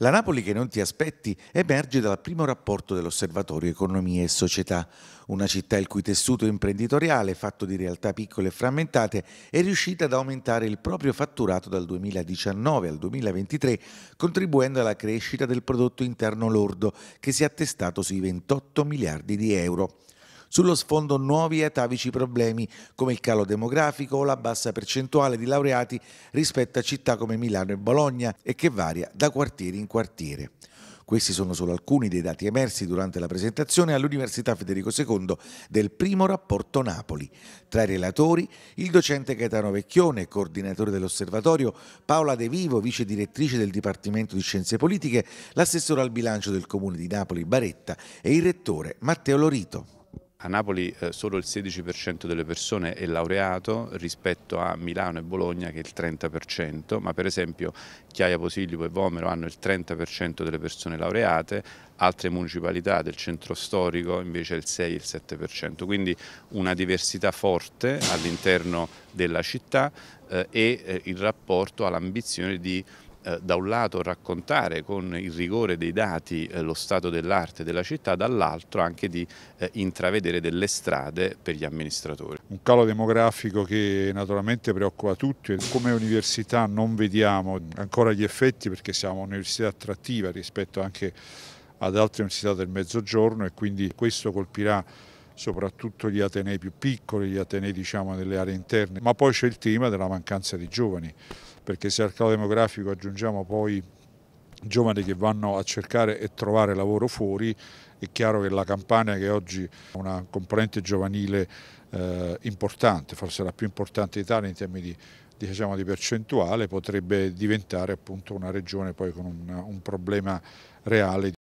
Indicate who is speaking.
Speaker 1: La Napoli che non ti aspetti emerge dal primo rapporto dell'Osservatorio Economia e Società, una città il cui tessuto imprenditoriale, fatto di realtà piccole e frammentate, è riuscita ad aumentare il proprio fatturato dal 2019 al 2023, contribuendo alla crescita del prodotto interno lordo, che si è attestato sui 28 miliardi di euro. Sullo sfondo nuovi e atavici problemi come il calo demografico o la bassa percentuale di laureati rispetto a città come Milano e Bologna e che varia da quartiere in quartiere. Questi sono solo alcuni dei dati emersi durante la presentazione all'Università Federico II del primo rapporto Napoli. Tra i relatori il docente Gaetano Vecchione, coordinatore dell'osservatorio, Paola De Vivo, vice direttrice del Dipartimento di Scienze Politiche, l'assessore al bilancio del Comune di Napoli Baretta e il rettore Matteo Lorito.
Speaker 2: A Napoli eh, solo il 16% delle persone è laureato rispetto a Milano e Bologna che è il 30%, ma per esempio Chiaia Posillipo e Vomero hanno il 30% delle persone laureate, altre municipalità del centro storico invece il 6 il 7%, quindi una diversità forte all'interno della città eh, e eh, il rapporto all'ambizione di eh, da un lato raccontare con il rigore dei dati eh, lo stato dell'arte della città, dall'altro anche di eh, intravedere delle strade per gli amministratori.
Speaker 3: Un calo demografico che naturalmente preoccupa tutti, come università non vediamo ancora gli effetti perché siamo un'università attrattiva rispetto anche ad altre università del mezzogiorno e quindi questo colpirà soprattutto gli atenei più piccoli, gli atenei diciamo nelle aree interne, ma poi c'è il tema della mancanza di giovani perché se al calo demografico aggiungiamo poi giovani che vanno a cercare e trovare lavoro fuori, è chiaro che la Campania che oggi ha una componente giovanile eh, importante, forse la più importante d'Italia in termini di, diciamo, di, percentuale, potrebbe diventare appunto una regione poi con un, un problema reale.